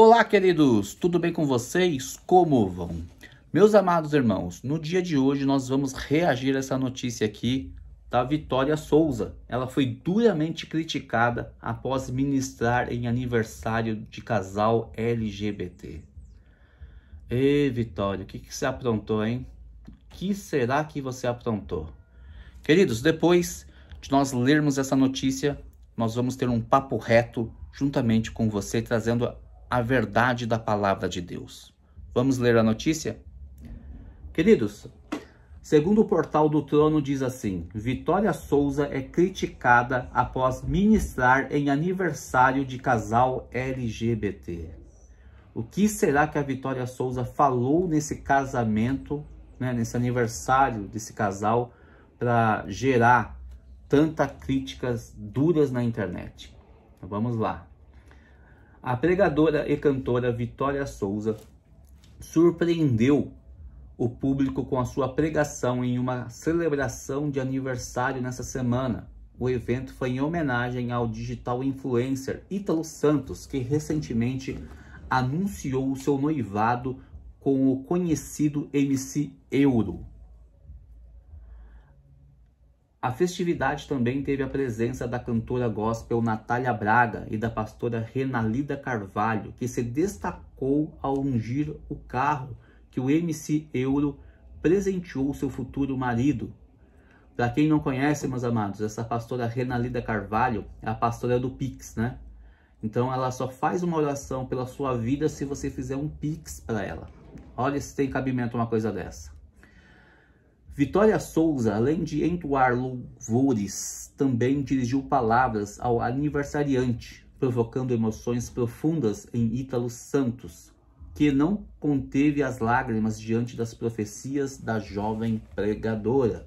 Olá, queridos, tudo bem com vocês? Como vão? Meus amados irmãos, no dia de hoje nós vamos reagir a essa notícia aqui da Vitória Souza. Ela foi duramente criticada após ministrar em aniversário de casal LGBT. Ê, Vitória, o que, que você aprontou, hein? O que será que você aprontou? Queridos, depois de nós lermos essa notícia, nós vamos ter um papo reto juntamente com você, trazendo a verdade da palavra de Deus. Vamos ler a notícia? Queridos, segundo o portal do Trono diz assim: Vitória Souza é criticada após ministrar em aniversário de casal LGBT. O que será que a Vitória Souza falou nesse casamento, né, nesse aniversário desse casal, para gerar tantas críticas duras na internet? Então, vamos lá. A pregadora e cantora Vitória Souza surpreendeu o público com a sua pregação em uma celebração de aniversário nessa semana. O evento foi em homenagem ao digital influencer Ítalo Santos, que recentemente anunciou o seu noivado com o conhecido MC Euro. A festividade também teve a presença da cantora gospel Natália Braga e da pastora Renalida Carvalho, que se destacou ao ungir o carro que o MC Euro presenteou seu futuro marido. Para quem não conhece, meus amados, essa pastora Renalida Carvalho é a pastora do Pix, né? Então ela só faz uma oração pela sua vida se você fizer um Pix para ela. Olha se tem cabimento uma coisa dessa. Vitória Souza, além de entoar louvores, também dirigiu palavras ao aniversariante, provocando emoções profundas em Ítalo Santos, que não conteve as lágrimas diante das profecias da jovem pregadora.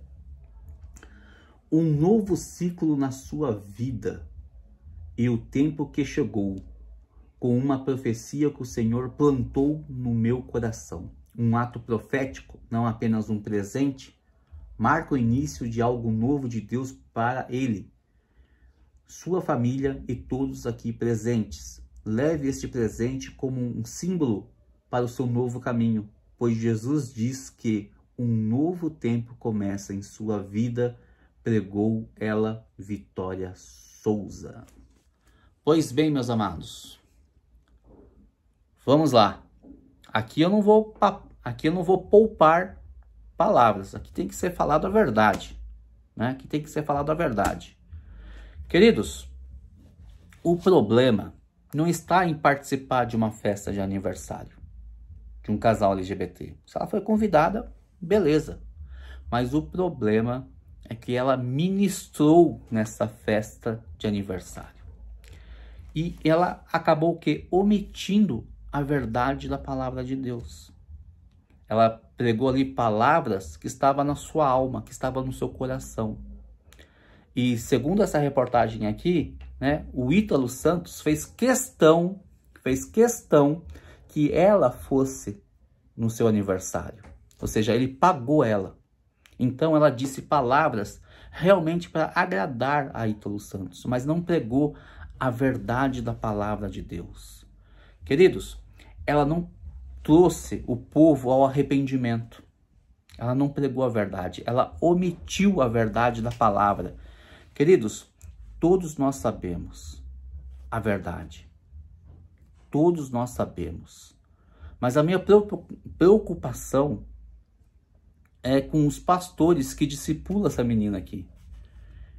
Um novo ciclo na sua vida e o tempo que chegou, com uma profecia que o Senhor plantou no meu coração. Um ato profético, não apenas um presente, marca o início de algo novo de Deus para ele, sua família e todos aqui presentes. Leve este presente como um símbolo para o seu novo caminho, pois Jesus diz que um novo tempo começa em sua vida, pregou ela Vitória Souza. Pois bem, meus amados, vamos lá. Aqui eu não vou, aqui eu não vou poupar palavras. Aqui tem que ser falado a verdade, né? Aqui tem que ser falado a verdade. Queridos, o problema não está em participar de uma festa de aniversário de um casal LGBT. Se ela foi convidada, beleza. Mas o problema é que ela ministrou nessa festa de aniversário. E ela acabou o quê? Omitindo a verdade da palavra de Deus. Ela pregou ali palavras que estavam na sua alma, que estavam no seu coração. E segundo essa reportagem aqui, né, o Ítalo Santos fez questão, fez questão que ela fosse no seu aniversário. Ou seja, ele pagou ela. Então ela disse palavras realmente para agradar a Ítalo Santos, mas não pregou a verdade da palavra de Deus. Queridos, ela não trouxe o povo ao arrependimento. Ela não pregou a verdade, ela omitiu a verdade da palavra. Queridos, todos nós sabemos a verdade. Todos nós sabemos. Mas a minha preocupação é com os pastores que discipulam essa menina aqui.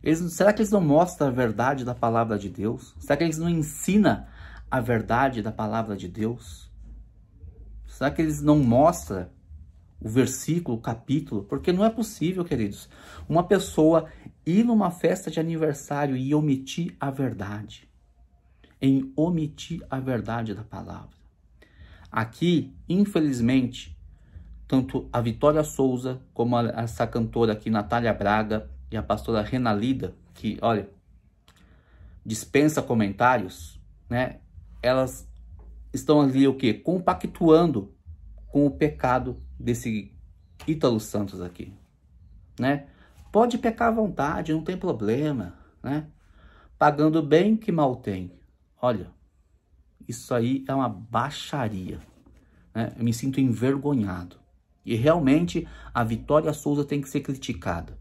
Eles, será que eles não mostram a verdade da palavra de Deus? Será que eles não ensinam a verdade da palavra de Deus? Será que eles não mostram o versículo, o capítulo? Porque não é possível, queridos, uma pessoa ir numa festa de aniversário e omitir a verdade. Em omitir a verdade da palavra. Aqui, infelizmente, tanto a Vitória Souza, como a, essa cantora aqui, Natália Braga, e a pastora Renalida, que, olha, dispensa comentários, né? Elas estão ali o que? Compactuando com o pecado desse Ítalo Santos aqui, né? Pode pecar à vontade, não tem problema, né? Pagando bem que mal tem. Olha, isso aí é uma baixaria, né? Eu me sinto envergonhado. E realmente a Vitória Souza tem que ser criticada.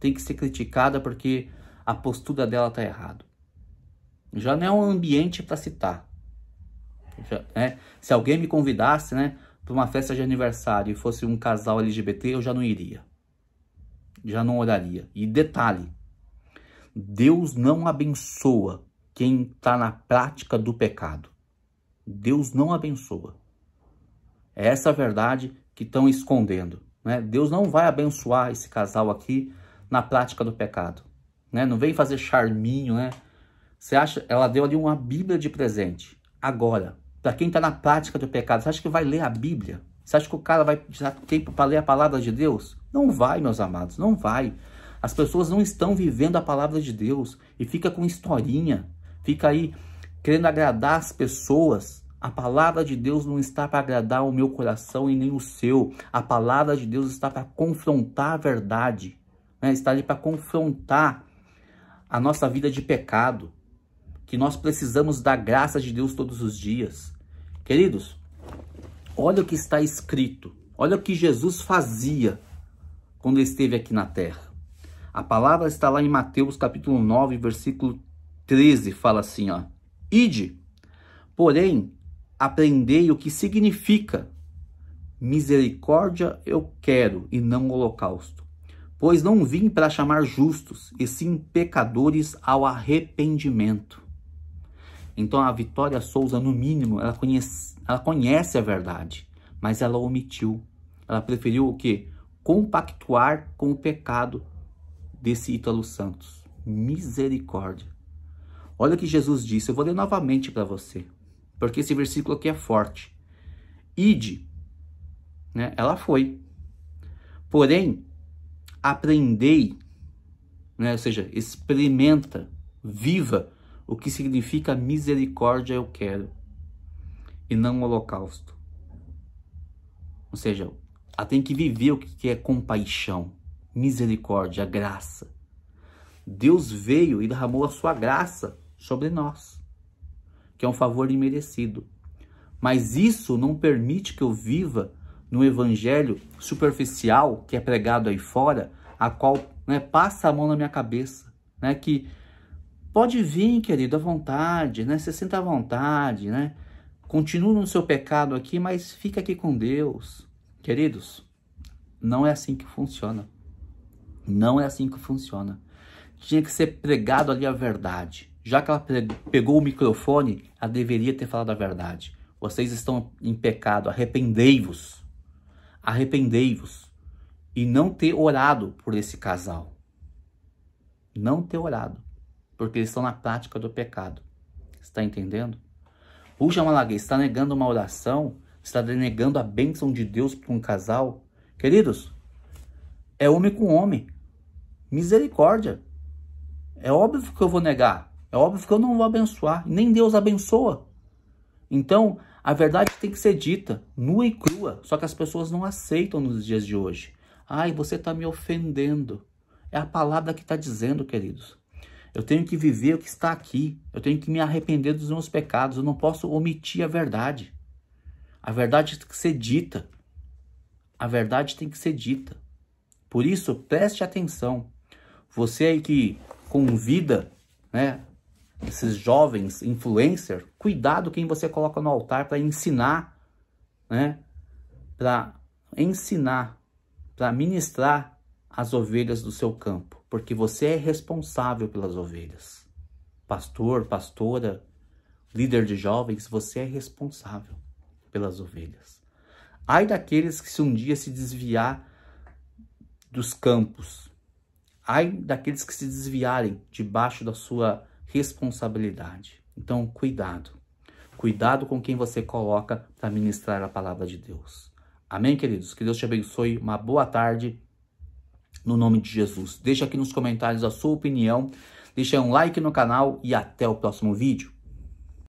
Tem que ser criticada porque a postura dela tá errada. Já não é um ambiente para citar, né? Se alguém me convidasse, né, para uma festa de aniversário e fosse um casal LGBT, eu já não iria. Já não oraria. E detalhe, Deus não abençoa quem está na prática do pecado. Deus não abençoa. É essa a verdade que estão escondendo. Né? Deus não vai abençoar esse casal aqui na prática do pecado. Né? Não vem fazer charminho, né? Você acha? Ela deu ali uma Bíblia de presente. Agora, para quem está na prática do pecado, você acha que vai ler a Bíblia? Você acha que o cara vai tirar tempo para ler a palavra de Deus? Não vai, meus amados, não vai. As pessoas não estão vivendo a palavra de Deus e fica com historinha, fica aí querendo agradar as pessoas. A palavra de Deus não está para agradar o meu coração e nem o seu. A palavra de Deus está para confrontar a verdade, né? está ali para confrontar a nossa vida de pecado, que nós precisamos da graça de Deus todos os dias. Queridos, olha o que está escrito. Olha o que Jesus fazia quando esteve aqui na terra. A palavra está lá em Mateus capítulo 9, versículo 13, fala assim, ó: Ide, porém, aprendei o que significa misericórdia eu quero e não holocausto, pois não vim para chamar justos, e sim pecadores ao arrependimento. Então a Vitória Souza, no mínimo, ela conhece, ela conhece a verdade, mas ela omitiu. Ela preferiu o quê? Compactuar com o pecado desse Ítalo Santos. Misericórdia. Olha o que Jesus disse, eu vou ler novamente para você, porque esse versículo aqui é forte. Ide, né? ela foi. Porém, aprendei, né? ou seja, experimenta, viva o que significa misericórdia eu quero e não holocausto. Ou seja, ela tem que viver o que é compaixão, misericórdia, graça. Deus veio e derramou a sua graça sobre nós, que é um favor imerecido. Mas isso não permite que eu viva no evangelho superficial que é pregado aí fora, a qual né, passa a mão na minha cabeça, né, que Pode vir, querido, à vontade, né? Se sinta à vontade, né? Continua no seu pecado aqui, mas fica aqui com Deus. Queridos, não é assim que funciona. Não é assim que funciona. Tinha que ser pregado ali a verdade. Já que ela pegou o microfone, ela deveria ter falado a verdade. Vocês estão em pecado, arrependei-vos. Arrependei-vos. E não ter orado por esse casal. Não ter orado porque eles estão na prática do pecado. Está entendendo? Puxa Malaguei, está negando uma oração? Está denegando a bênção de Deus para um casal? Queridos, é homem com homem. Misericórdia. É óbvio que eu vou negar. É óbvio que eu não vou abençoar. Nem Deus abençoa. Então, a verdade tem que ser dita, nua e crua. Só que as pessoas não aceitam nos dias de hoje. Ai, você está me ofendendo. É a palavra que está dizendo, queridos. Eu tenho que viver o que está aqui. Eu tenho que me arrepender dos meus pecados. Eu não posso omitir a verdade. A verdade tem que ser dita. A verdade tem que ser dita. Por isso, preste atenção. Você aí que convida, né, esses jovens influencers, cuidado quem você coloca no altar para ensinar, né? Para ensinar, para ministrar as ovelhas do seu campo porque você é responsável pelas ovelhas. Pastor, pastora, líder de jovens, você é responsável pelas ovelhas. Ai daqueles que se um dia se desviar dos campos. Ai daqueles que se desviarem debaixo da sua responsabilidade. Então, cuidado. Cuidado com quem você coloca para ministrar a palavra de Deus. Amém, queridos? Que Deus te abençoe. Uma boa tarde no nome de Jesus. Deixa aqui nos comentários a sua opinião, deixa um like no canal e até o próximo vídeo.